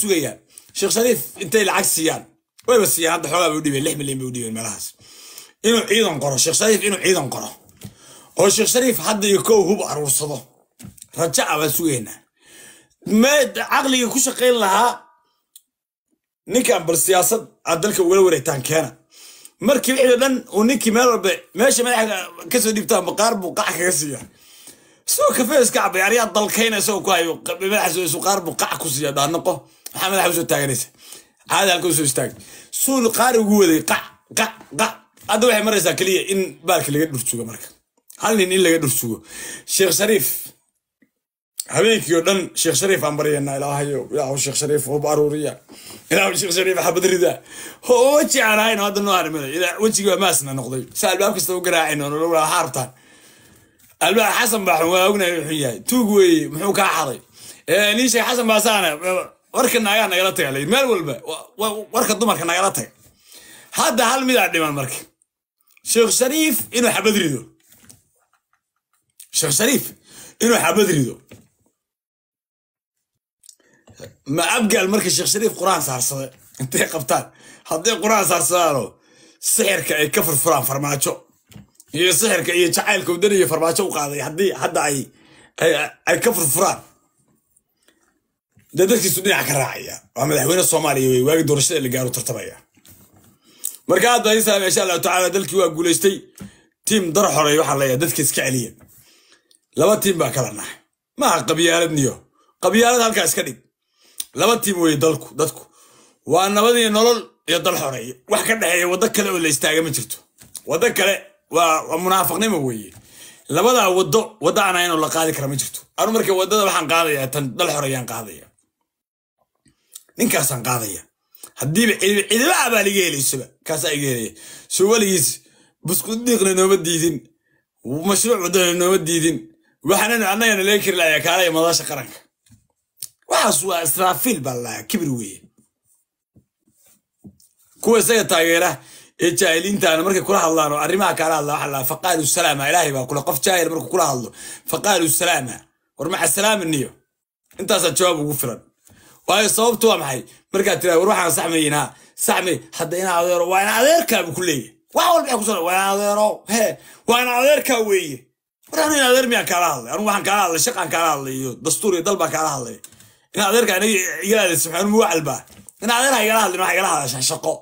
sugayaan sheekh shariif intay lacag siiyaan wayba siiyaan hadda xoogaa bay udhibeen lix milyan bay udhibeen meelahaas inuu ciidan qoro sheekh shariif inuu ciidan qoro oo sheekh shariif hadda iyo kow hub aruursado rajaca ah baan sugaynaa caqliga ku shaqayn lahaa ninkan bal siyaasad aad dalka ugala wareegtaan keena markii wixii dhan uu ninkii meel walba meesha madaxa kasoo dhiibtaa maqaar buu qac kaga siiya soo kafee cabay aryaa dalkayna ku hayo madaxaas qaar buu qac ku siiya dhaanoqo maxaa madaxa usoo taaganaysa caadi halka usoo istaag suul qaari ugu waday qac qac qac hadda waxay maraysaa keliya in baalka laga dhursugo marka hal nin in laga dhursugo sheekh shariif habeenkii oo dhan sheekh shariif aan baryanaa ilaahayo ilaahu sheekh shariif hub aruuriya ilaahu sheekh shariif xabad rida oo hadda noo armada ilaa wejiga maasna noqday si albaab kasta u garaacayno lagu haartaan albaab xasan baa xun waa ognahay wuxuu yahay tuug weeye muxuu kaa xaday nin sheekh xasan baasaana warka naagaha nagala taga meel walba warka dumarka nagala taga hadda hal midaa dhiman marka sheekh shariif inuu xabad rido sheekh shariif inuu xabad rido ma abgaal marka sheekh shariif qur-aan saarsada intay qabtaan hadday qur-aan saarsadaanoo sixirka ay ka furfuraan farmaajo iyo sixirka iyo jacaylka udan iyo farmaajo u qaaday haddii hadda ay ay ka furfuraan dee dadkiisu dhinaca ka raacaya waa madaxweyne soomaaliya wey waagii doorashada la gaaro tartamaya marka aad baan islaam insha tacaala dalkii waa guulaystay tiim dar xorey waxaa leeyahay dadka iska celiya laba tiim baa kala nahay maaha qabyaalad niyo qabyaalad halkaa iska dhig laba tiim weeye dalku dadku waa nabadii e nolol iyo dal xoreeye wax ka dhexeeya waddo kale oo la istaaga ma jirto waddo kale waa munaafaqnimo weeye labadaa waddo waddo aan e la qaadi kara ma jirto anu marka waddada waxaan qaadayaa tan dal xoreyaan qaadaya ninkaasaan qaadaya haddiiba ciidamah baa laga helaysaba kaasaa iga helaya soo buskudiiqna nooma diidin mashruuc wadana nooma diidin waxaanan annagana laga kari lahayaa kaalaya madaasha qaranka waxaas waa israafiil baa lalahaa kibir weeye kuwa isaga taageera ee jaahiliintaana markay kula hadlaan oo arrimaha kaala hadla waxaa lahaa faqaalu salaama ilaahay baa kula qof jaahil markuu kula hadlo faqaalu salaama war maca salaama intaasaa jawaab ugu filan waayo sababtu waa maxay markaad tira war waxaan saxmaynaa saxmay hadda inaa adeero waa ina ku leeyahy wax walba kus waa ina adeero he waa adeerkaa weeye war anu ina adeer miyaan kaala hadlay anu waxaan kaala hadlay shaqaan kaala hadlay iyo dastuur iyo dal baan kaala hadlay ina adeerkaa inaga igala hadlay subxaanu mugacalbaa ina adeer ha igala hadlin wax igala hadlay shaqo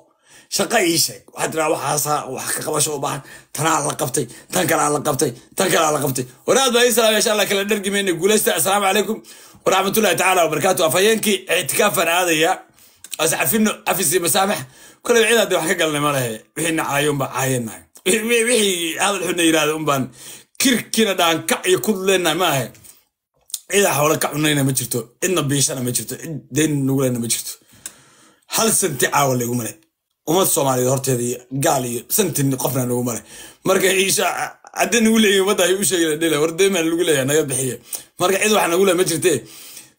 shaqa ii sheeg waxaa tiraa waxaasaa wax ka qabasho u baahan tanaa la qabtay tan kalaa la qabtay tan kalaa la qabtay wanaad baa isalaam insha allah kala dhergimayna guulaysta assalaamu calaykum waraxmatullahi tacaala wabarakaatu afhayeenkii ictikaafaan aadaya asxafino afisi masaamax kolay cidaadii wax ka galnay ma lehe wixiina unbaa caayenahay wixii hadal xunna yidhahda unbaan kirkina dhaan kac iyo kudleenahay ma ahe cidaa ka cunayna ma jirto cidna biishana ma jirto cid deyn nugulena ma jirto hal santi caawa layguma leh ummad soomaaliyeed horteeda gaal iyo santin qofna naguma leh marka ciisha cadde nagu leeyihin ummadda ay u sheegdhel wardeemaan lagu leeyahay naga bixiye marka cid wax nagu leh ma jirte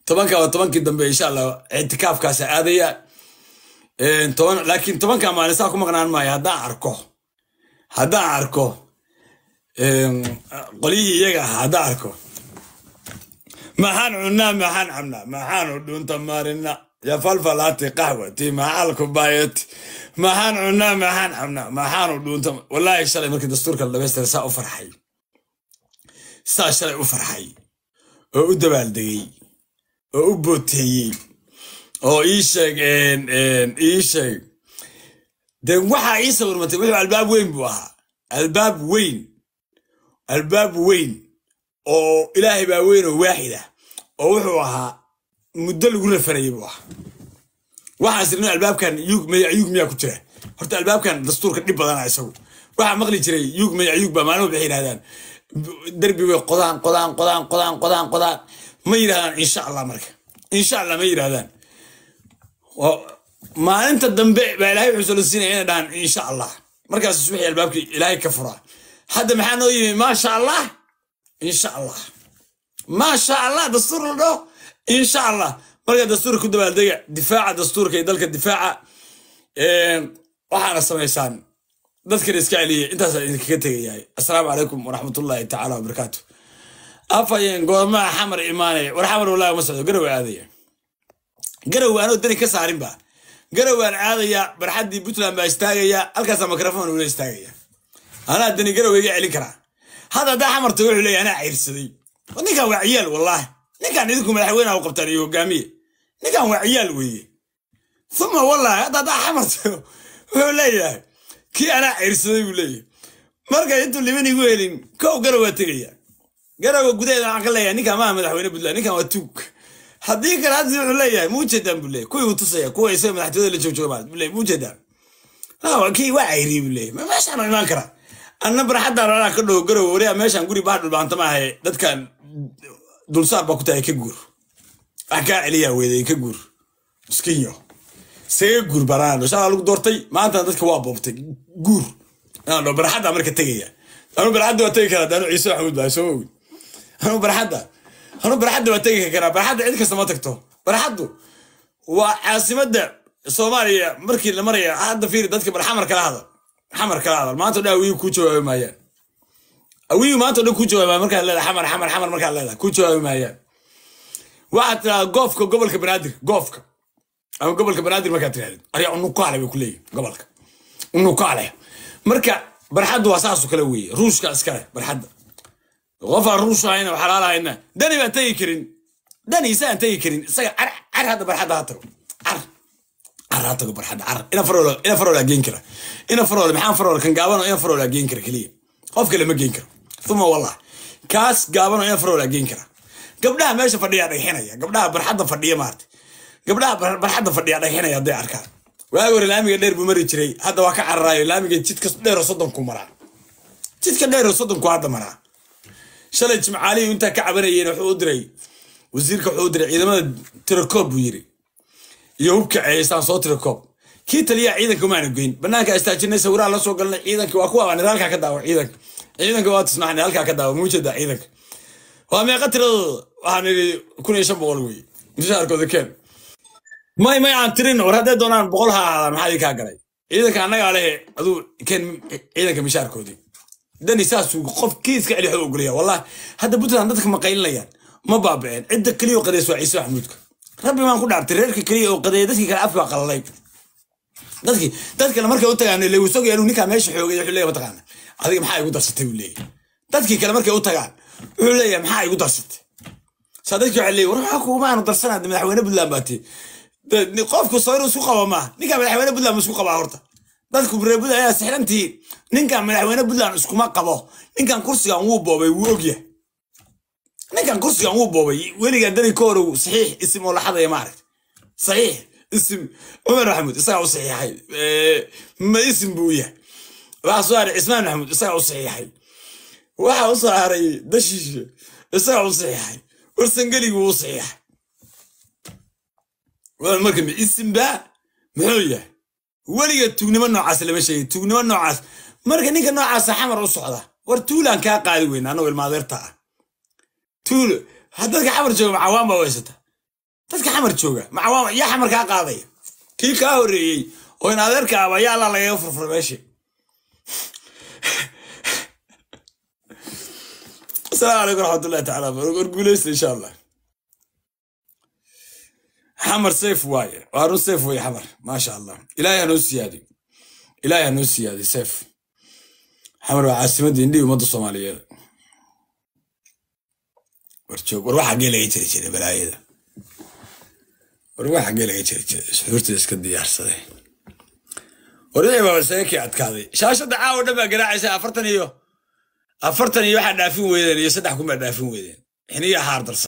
tobankaba tobankii dambe insha allah ictikaafkaasa aadaya laakiin tobanka maalin saa ku maqnaan maayo haddaan arko haddaan arko qolyihii iyaga ahaa haddaan arko maxaan cunnaa maxaan cabnaa maxaanu dhunta marinaa ya falfalaati qaxwati maxaal kubaayati maxaan cunaa maxaan cabnaa maxaanu dhuunta wallaahi shalay markii dastuurka la dhamaystira saa u farxay saa shalay u farxay oo u dabaaldegay oo u booteeyey oo ii sheeg ii sheeg de waxaa ii sawirmatay wuxuu albaab weyn buu ahaa albaab weyn albaab weyn oo ilaahay baa weyn oo waaxid ah oo wuxuu ahaa muddo lagu rafanayay buu ahaa waxaas idhan albaabkan yuug miyaa ku jira horta albaabkan dastuurka dhib badana isagu waxaa maqli jiray yuug maya yuug baa maalmo waxay yidhahdaan derbi way qodaan qodaan qodaan qodaan qodaan qodaan ma yidhahdaan insha allah marka insha allah ma yidhahdaan maalinta dambe baa ilaahay wuxuu solosiinaya inay dhahaan insha allah markaas subaxii albaabkii ilaahay ka furaa hadda maxaa noo yimi maasha allah insha allah maasha allah dastuur la dhaho insha allah markaa dastuurka ku dabaaldega difaaca dastuurka iyo dalka difaaca waxaana samaysaan dadkan iska celiyay intaasaa idinkaga tegayahay assalaamu calaykum waraxmatullaahi tacaala wabarakaatu af ayeen xamar imaanaya war xamar wallahi ma socdo garowa aadaya garowa anoo dani ka saarinba garowaan aadayaa barxaddii puntland baa istaagayaa halkaasaa mikrofon ula istaagaya anaa dani garowa iga celin karaa hadda haddaa xamarta wuxuu leeyahy anaa cayrsaday ninkaa waa ciyaal wallaahi ninkan idinku madaxweyne u qabtaan iyo hogaamiye ninkan waa ciyaal weeye uma wallahi hadda hadda wuxuu leeyahay kii anaa ceyrsaday buu leeyahay marka intuu liban igu helin kow garow waa tegaya garowa gudaheeda waxaan ka leeyahay ninkan maaha madaxweyne puntland ninkan waa tuug haddii kale haddi wuxuu leeyahay muu buu leeyay kuwii u tusaya kuwa isaga madaxtooyada la joogjooga buu leeyay muu kii waa cayriyey buu leeyay meeshaan imaan karaa anna barxadaan anaa ka dhow garow waree meeshaan guri baax dhulbaanta dadkan dulsaar baa ku tahay ka guur wax ah, kaa celiyaa weeday ka guur miskinyo isaga guur banaandho shalaa lagu doortay maantana dadka waa boobtay guur inaandho barxadda marka tegaya anuu barxadda waa tegi karaa daanu ciise maxamuud baa soo owi anuu barxadda anuu barxadda waa tegi karaa barxadda cid kasta ma tagto barxaddu waa caasimadda soomaaliya markii la maraya hadda fiiri dadka bar xamar kala hadal xamar kala hadal maanta dhaawiyi kuu jawaabi maayaan awiyu maanta dhan ku jawaaba markaad leedahay xamar xamar xamar markaad leedahay ku jawaabi maayaan waxaad tidhahdaa goofka gobolka banaadir goofka ama gobolka banaadir markaad tidhahdid arya unukaale bay ku leeyihin gobolka unukaale marka barxaddu waa saasu kale weeye ruushka iskale barxadda qofaan ruush ahayna xalaal ahayna dani baan tegi karin dani isaan tegi karin isaga car car hadda barxadda ha tago car car tago barxadda car ina faroola ina faroola geen kara ina faroola maxaan faroola kan gaaban oo ina faroola geen kara keliya qof kale ma karo uma wallah kaas gaabanoo in afar la kara gabdhaha meesha fadhiya dhagxinaya gabdhaha barxadda fadhiya maarta gabdhaha barxadda fadhiya dhagxinaya hadday arkaan waagi laamiga dheer buu mari jiray hadda waa ka cararaayo laamiga jidka dheeroo soddonku maraa jidka dheeroo soddonku hadda maraa shalay jimcaaliyu intaa ka cabanayeen wuxuu u diray wasiirka wuxuu u diray ciidamada tirakoob buu yiri iyo hubka ceysaan soo tirakoob kii taliyaa ciidanka umaana goyn bannaanka istaajinay sawiraha la soo galnay ciidanka waa kuwa baa ka daawa ciidanka ciidanka waa tusnaxnay halkaa ka daawa muujeeda ah, ciidanka waa meeqa tiradooda waxaan idhi kun iyo shan boqol wey mushaarkooda keen may may aan tirin war hadday doonaan boqol ha ahaadaan maxaa idinkaa galay ciidanka annagaa lehe aduu keen ciidanka mushaarkoodii dani saasuu qof kiiska celi waxuu ogolaya wallahi hadda puntland dadka ma qaylinayaan ma baabiceen cidda keliya oo qadeys waa ciise maxamuudka rabbi baan ku dhaartay reerka keliya oo qadeeya dadkii kale afka qalalay dadkii dad markay u tagaano lewisogayalu ninkaa meesha xoogay wuxuu leeyahay mataqaana adiga maxaa igu darsatay buu leeyahy dadkii kale markay u tagaan wuxuu leeyahay maxaa igu darsatay saa waxa leeyahy war maxaa kugumaanu darsanaa madaxweyne puntland baa tee qofku soo isku qabo maaha ninkaa madaxweyne puntland isku qabaa horta dadku reer puntland ayaa sixrantii ninkan madaxweyne puntland iskuma qabo ninkan kursigan wuu boobay wuu ogyahay ninkan kursigan wuu boobay weligaan dari ka hore saxiix isim oo la xadaya maaragta saxiix isim cumar maxamuud isagaa u saxiixay ma isim buu yahay waxaa soo haray cismaan maxamuud isagaa u saxiixay waxaa u soo dashiishe isagaa u saxiixay warsangeligu wuu saxiixay marka isimba muxuu yahay weliga tuugnimo noocaas lama sheegay tuugnimo noocaas marka ninka noocaasa xamar u socda war tuulaan kaa qaadi weyna anagoo ilmaadeerta ah tuul dadka xamar jooga macawaan baa weysata dadka xamar jooga macawaan yaa xamar kaa qaadaya kii kaa horreeyey oo in adeerka aba yaa allaa lagaga furfur meeshii asalaamu calaykum waraxmatullahi tacala war guulaysta insha allah xamar sayf waaye waa run sayf wey xamar maasha allah ilaahay hanoo siyaadi ilaahay hanoo siyaadi sayf xamar waa caasimadda indhihii ummadda soomaaliyeed warjoog war wax xaggee laga jiri jiray balaayada war wax xaggee laga jiri jiray suxuurta iska diyaarsaday horeyabaaseekii adkaaday shaashadda caawo dhan baa garaacaysa afartan iyo afartan iyo waxaa dhaafin weydeen iyo saddex kun baa dhaafin weydeen xiniga haardarsan